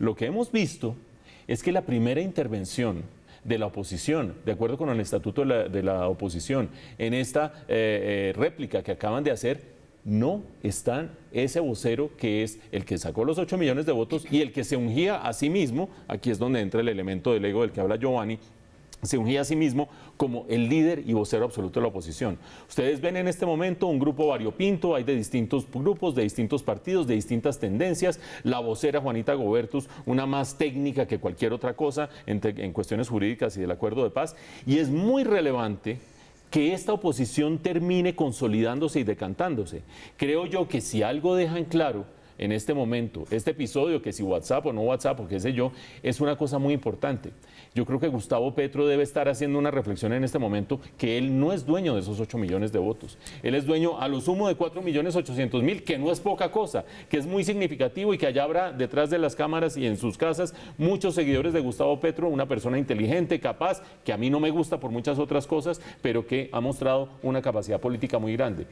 Lo que hemos visto es que la primera intervención de la oposición, de acuerdo con el estatuto de la, oposición, en esta eh, eh, réplica que acaban de hacer, no está ese vocero que es el que sacó los 8 millones de votos y el que se ungía a sí mismo, aquí es donde entra el elemento del ego del que habla Giovanni, se ungía a sí mismo como el líder y vocero absoluto de la oposición. Ustedes ven en este momento un grupo variopinto, hay de distintos grupos, de distintos partidos, de distintas tendencias. La vocera Juanita Gobertus, una más técnica que cualquier otra cosa en, cuestiones jurídicas y del acuerdo de paz. Y es muy relevante que esta oposición termine consolidándose y decantándose. Creo yo que si algo dejan claro en este momento, este episodio, que si WhatsApp o no WhatsApp o qué sé yo, es una cosa muy importante. Yo creo que Gustavo Petro debe estar haciendo una reflexión en este momento que él no es dueño de esos 8 millones de votos. Él es dueño a lo sumo de 4 millones ochocientos mil, que no es poca cosa, que es muy significativo y que allá habrá detrás de las cámaras y en sus casas muchos seguidores de Gustavo Petro, una persona inteligente, capaz, que a mí no me gusta por muchas otras cosas, pero que ha mostrado una capacidad política muy grande.